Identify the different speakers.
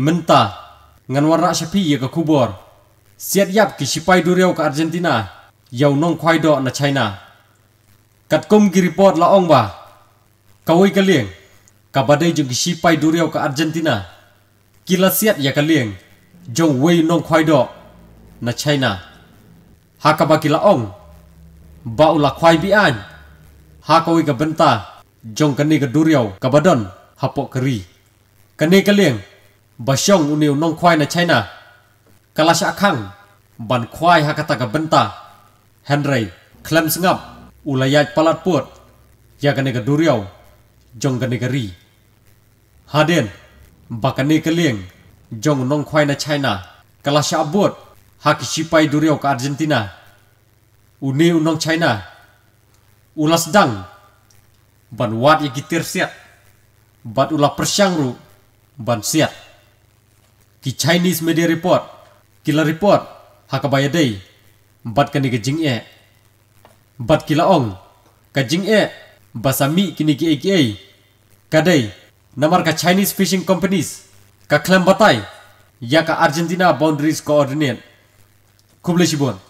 Speaker 1: mentah ngan warna sapi ye ke Kubor. Siat yap ki sipai duriau ke Argentina, yau nong kwai do na China. Kat kum ki report la ong ba. Kawai ke liang, kabadai jung ki sipai duriau ke Argentina. Kila siat ya ke liang, jong wei nong kwai do na China. Hakaba kila ong, baula kwai bi an. Hakawai ke benta, jong kani ke duriau badon hapok keri. Kene ke liang, bashong uniu nong khwai na china kalasha khang ban khwai hakata ka benta henry klem sngap ulayat palat puat ya ka nega duriau jong ka nega ri haden Bakane ne ka jong nong khwai na china kalasha abot hak sipai duriau ka argentina uniu nong china ulas dang ban wat ya gitir siat Ban ulah persyangru ban siat ki Chinese media report kila report hakabaya day bat kani ke jing e bat kila ong ka jing e basami kini ki ki ai ka day namar ka Chinese fishing companies ka klem batai ya ka Argentina boundaries coordinate kublesibon